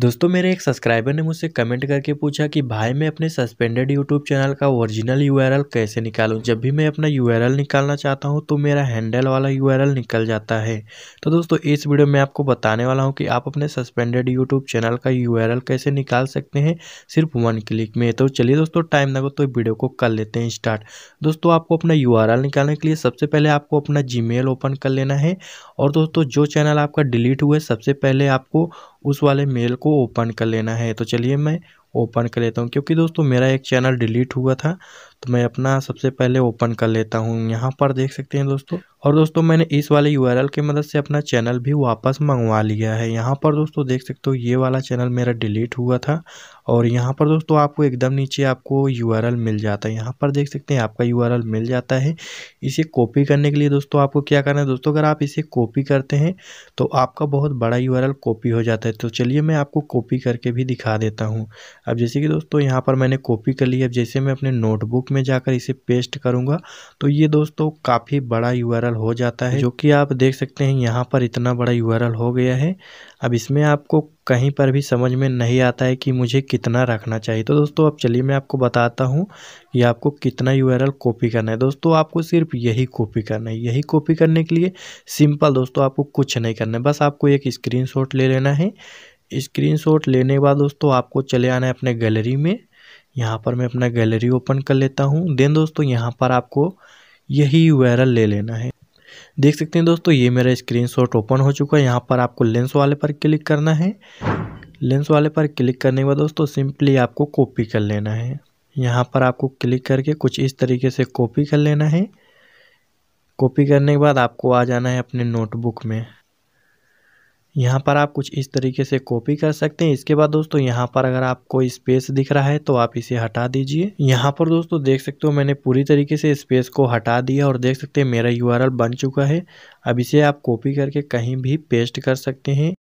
दोस्तों मेरे एक सब्सक्राइबर ने मुझसे कमेंट करके पूछा कि भाई मैं अपने सस्पेंडेड यूट्यूब चैनल का ओरिजिनल यूआरएल कैसे निकालूं जब भी मैं अपना यूआरएल निकालना चाहता हूं तो मेरा हैंडल वाला यूआरएल निकल जाता है तो दोस्तों इस वीडियो में आपको बताने वाला हूं कि आप अपने सस्पेंडेड यूट्यूब चैनल का यू कैसे निकाल सकते हैं सिर्फ वन क्लिक में तो चलिए दोस्तों टाइम लगो तो वीडियो को कर लेते हैं स्टार्ट दोस्तों आपको अपना यू निकालने के लिए सबसे पहले आपको अपना जी ओपन कर लेना है और दोस्तों जो चैनल आपका डिलीट हुआ है सबसे पहले आपको उस वाले मेल को ओपन कर लेना है तो चलिए मैं ओपन कर लेता हूँ क्योंकि दोस्तों मेरा एक चैनल डिलीट हुआ था तो मैं अपना सबसे पहले ओपन कर लेता हूँ यहाँ पर देख सकते हैं दोस्तों और दोस्तों मैंने इस वाले यू आर की मदद से अपना चैनल भी वापस मंगवा लिया है यहाँ पर दोस्तों देख सकते हो ये वाला चैनल मेरा डिलीट हुआ था और यहाँ पर दोस्तों आपको एकदम नीचे आपको यू मिल जाता है यहाँ पर देख सकते हैं आपका यू मिल जाता है इसे कॉपी करने के लिए दोस्तों आपको क्या करना है दोस्तों अगर आप इसे कॉपी करते हैं तो आपका बहुत बड़ा यू कॉपी हो जाता है तो चलिए मैं आपको कॉपी करके भी दिखा देता हूँ अब जैसे कि दोस्तों यहाँ पर मैंने कॉपी कर ली अब जैसे मैं अपने नोटबुक बुक में जाकर इसे पेस्ट करूंगा तो ये दोस्तों काफ़ी बड़ा यू हो जाता है जो कि आप देख सकते हैं यहाँ पर इतना बड़ा यू हो गया है अब इसमें आपको कहीं पर भी समझ में नहीं आता है कि मुझे कितना रखना चाहिए तो दोस्तों अब चलिए मैं आपको बताता हूँ कि आपको कितना यू कॉपी करना है दोस्तों आपको सिर्फ यही कॉपी करना है यही कॉपी करने के लिए सिंपल दोस्तों आपको कुछ नहीं करना है बस आपको एक स्क्रीन ले लेना है स्क्रीनशॉट लेने के बाद दोस्तों आपको चले आना है अपने गैलरी में यहाँ पर मैं अपना गैलरी ओपन कर लेता हूँ देन दोस्तों यहाँ पर आपको यही यू ले लेना है देख सकते हैं दोस्तों ये मेरा स्क्रीनशॉट ओपन हो चुका है यहाँ पर आपको लेंस वाले पर क्लिक करना है लेंस वाले पर क्लिक करने के बाद दोस्तों सिंपली आपको कॉपी कर लेना है यहाँ पर आपको क्लिक करके कुछ इस तरीके से कॉपी कर लेना है कॉपी करने के बाद आपको आ जाना है अपने नोटबुक में यहाँ पर आप कुछ इस तरीके से कॉपी कर सकते हैं इसके बाद दोस्तों यहाँ पर अगर आपको स्पेस दिख रहा है तो आप इसे हटा दीजिए यहाँ पर दोस्तों देख सकते हो मैंने पूरी तरीके से स्पेस को हटा दिया और देख सकते हैं मेरा यू बन चुका है अब इसे आप कॉपी करके कहीं भी पेस्ट कर सकते हैं